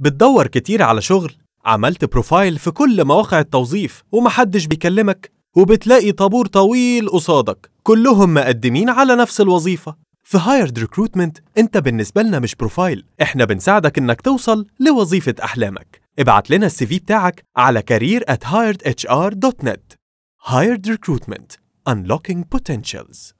بتدور كتير على شغل عملت بروفايل في كل مواقع التوظيف ومحدش بيكلمك وبتلاقي طابور طويل قصادك كلهم مقدمين على نفس الوظيفة في هايرد ريكروتمنت انت بالنسبة لنا مش بروفايل احنا بنساعدك انك توصل لوظيفة احلامك ابعت لنا السي في بتاعك على كارير at hiredhr.net Hired Recruitment Unlocking Potentials